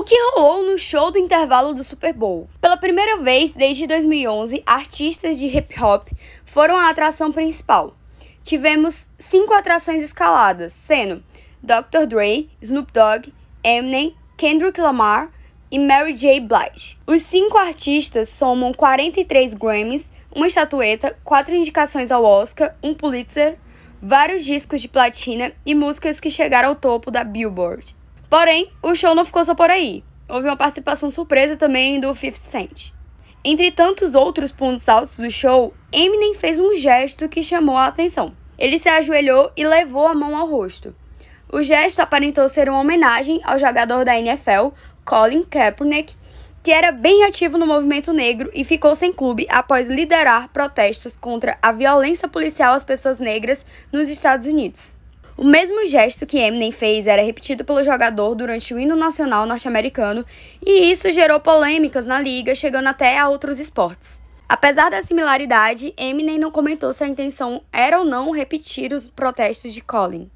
o que rolou no show do intervalo do Super Bowl. Pela primeira vez desde 2011, artistas de hip hop foram a atração principal. Tivemos cinco atrações escaladas, sendo Dr. Dre, Snoop Dogg, Eminem, Kendrick Lamar e Mary J. Blige. Os cinco artistas somam 43 Grammys, uma estatueta, quatro indicações ao Oscar, um Pulitzer, vários discos de platina e músicas que chegaram ao topo da Billboard. Porém, o show não ficou só por aí. Houve uma participação surpresa também do 50 Cent. Entre tantos outros pontos altos do show, Eminem fez um gesto que chamou a atenção. Ele se ajoelhou e levou a mão ao rosto. O gesto aparentou ser uma homenagem ao jogador da NFL, Colin Kaepernick, que era bem ativo no movimento negro e ficou sem clube após liderar protestos contra a violência policial às pessoas negras nos Estados Unidos. O mesmo gesto que Eminem fez era repetido pelo jogador durante o hino nacional norte-americano e isso gerou polêmicas na liga, chegando até a outros esportes. Apesar da similaridade, Eminem não comentou se a intenção era ou não repetir os protestos de Colin.